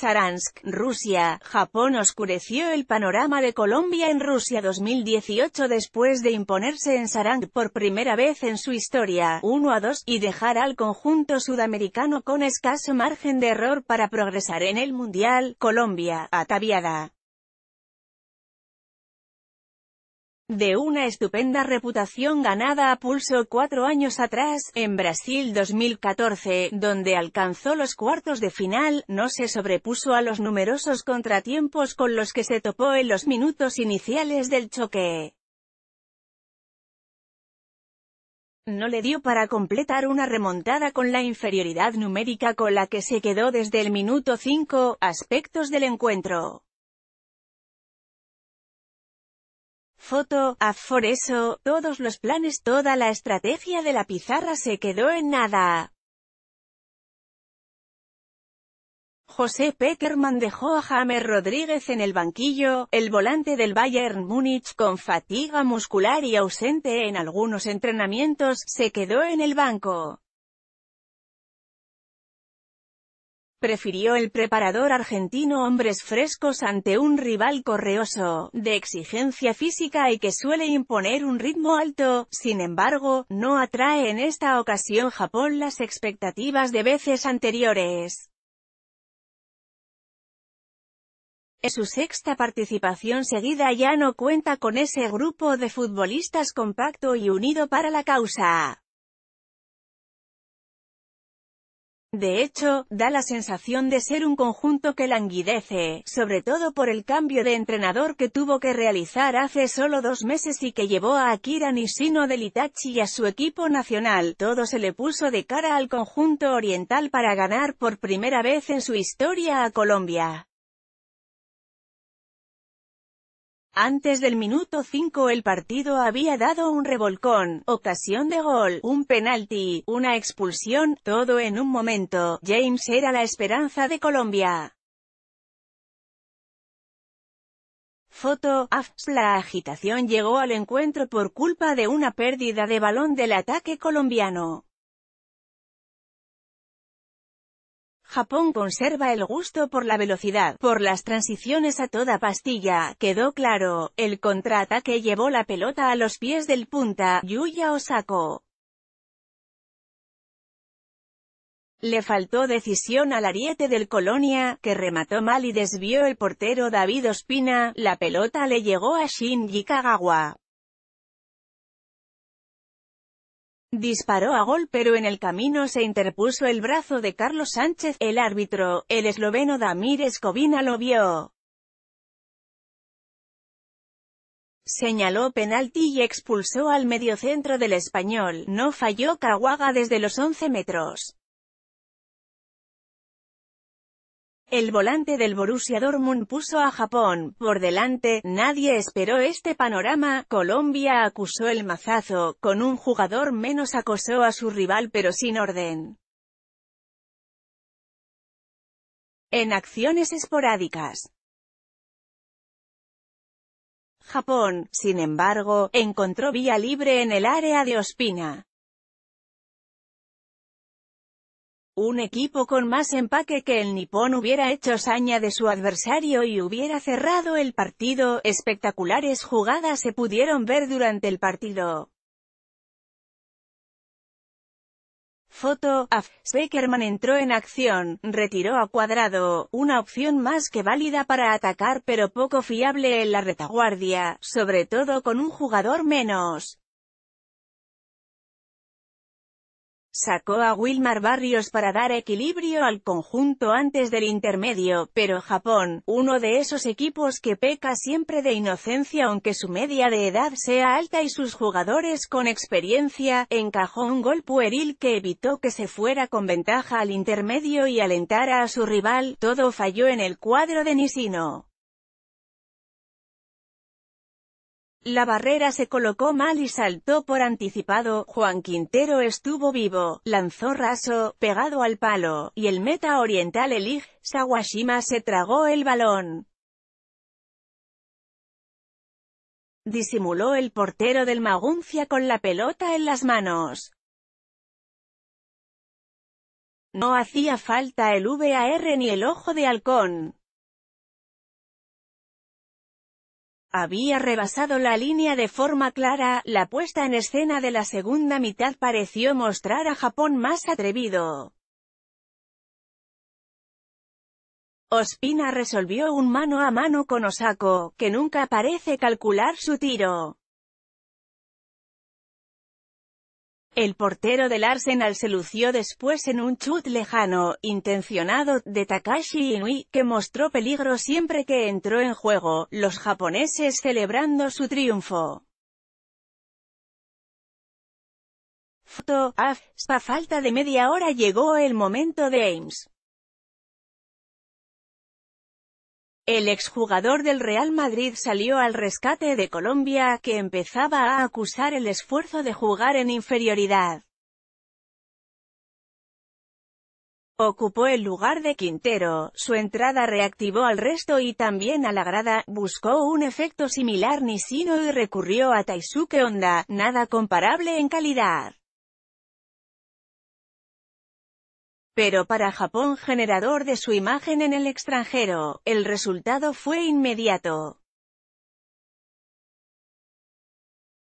Saransk, Rusia, Japón oscureció el panorama de Colombia en Rusia 2018 después de imponerse en Saransk por primera vez en su historia, 1 a 2, y dejar al conjunto sudamericano con escaso margen de error para progresar en el Mundial, Colombia, ataviada de una estupenda reputación ganada a pulso cuatro años atrás, en Brasil 2014, donde alcanzó los cuartos de final, no se sobrepuso a los numerosos contratiempos con los que se topó en los minutos iniciales del choque. no le dio para completar una remontada con la inferioridad numérica con la que se quedó desde el minuto 5, aspectos del encuentro. foto, a for eso, todos los planes, toda la estrategia de la pizarra se quedó en nada. José Peckerman dejó a James Rodríguez en el banquillo, el volante del Bayern Múnich con fatiga muscular y ausente en algunos entrenamientos, se quedó en el banco. prefirió el preparador argentino hombres frescos ante un rival correoso, de exigencia física y que suele imponer un ritmo alto, sin embargo, no atrae en esta ocasión Japón las expectativas de veces anteriores. En su sexta participación seguida ya no cuenta con ese grupo de futbolistas compacto y unido para la causa. De hecho, da la sensación de ser un conjunto que languidece, sobre todo por el cambio de entrenador que tuvo que realizar hace solo dos meses y que llevó a Akira Nishino de Litachi y a su equipo nacional. Todo se le puso de cara al conjunto oriental para ganar por primera vez en su historia a Colombia. Antes del minuto 5 el partido había dado un revolcón, ocasión de gol, un penalti, una expulsión, todo en un momento, James era la esperanza de Colombia. Foto, AFS. La agitación llegó al encuentro por culpa de una pérdida de balón del ataque colombiano. Japón conserva el gusto por la velocidad, por las transiciones a toda pastilla, quedó claro, el contrata que llevó la pelota a los pies del punta, Yuya Osako. Le faltó decisión al ariete del Colonia, que remató mal y desvió el portero David Ospina, la pelota le llegó a Shinji Kagawa. Disparó a gol pero en el camino se interpuso el brazo de Carlos Sánchez, el árbitro, el esloveno Damir Escobina lo vio. Señaló penalti y expulsó al mediocentro del español, no falló Caguaga desde los 11 metros. El volante del Borussia Dortmund puso a Japón, por delante, nadie esperó este panorama, Colombia acusó el mazazo, con un jugador menos acosó a su rival pero sin orden. En acciones esporádicas. Japón, sin embargo, encontró vía libre en el área de Ospina. Un equipo con más empaque que el nipón hubiera hecho saña de su adversario y hubiera cerrado el partido, espectaculares jugadas se pudieron ver durante el partido. Foto, AF, Speckerman entró en acción, retiró a cuadrado, una opción más que válida para atacar pero poco fiable en la retaguardia, sobre todo con un jugador menos. sacó a Wilmar Barrios para dar equilibrio al conjunto antes del intermedio, pero Japón, uno de esos equipos que peca siempre de inocencia aunque su media de edad sea alta y sus jugadores con experiencia, encajó un gol pueril que evitó que se fuera con ventaja al intermedio y alentara a su rival, todo falló en el cuadro de Nisino. La barrera se colocó mal y saltó por anticipado, Juan Quintero estuvo vivo, lanzó raso, pegado al palo, y el meta oriental Elig Sawashima se tragó el balón. Disimuló el portero del Maguncia con la pelota en las manos. No hacía falta el VAR ni el ojo de halcón. había rebasado la línea de forma clara, la puesta en escena de la segunda mitad pareció mostrar a Japón más atrevido. Ospina resolvió un mano a mano con Osako, que nunca parece calcular su tiro. El portero del Arsenal se lució después en un chut lejano, intencionado, de Takashi Inui, que mostró peligro siempre que entró en juego, los japoneses celebrando su triunfo. Foto, AF, a falta de media hora llegó el momento de Ames. El exjugador del Real Madrid salió al rescate de Colombia, que empezaba a acusar el esfuerzo de jugar en inferioridad. Ocupó el lugar de Quintero, su entrada reactivó al resto y también a la grada, buscó un efecto similar sino y recurrió a Taisuke Honda, nada comparable en calidad. Pero para Japón generador de su imagen en el extranjero, el resultado fue inmediato.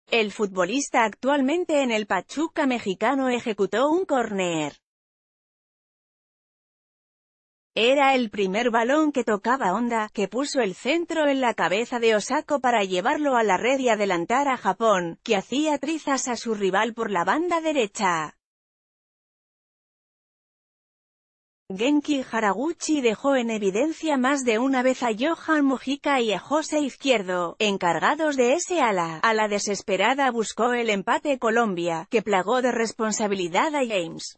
El futbolista actualmente en el Pachuca mexicano ejecutó un córner. Era el primer balón que tocaba Honda, que puso el centro en la cabeza de Osako para llevarlo a la red y adelantar a Japón, que hacía trizas a su rival por la banda derecha. Genki Haraguchi dejó en evidencia más de una vez a Johan Mujica y a José Izquierdo, encargados de ese ala. A la desesperada buscó el empate Colombia, que plagó de responsabilidad a James.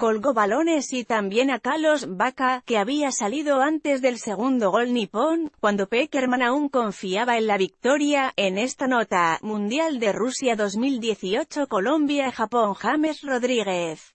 colgó balones y también a Carlos Vaca, que había salido antes del segundo gol nipón, cuando Peckerman aún confiaba en la victoria. En esta nota, Mundial de Rusia 2018 Colombia-Japón James Rodríguez.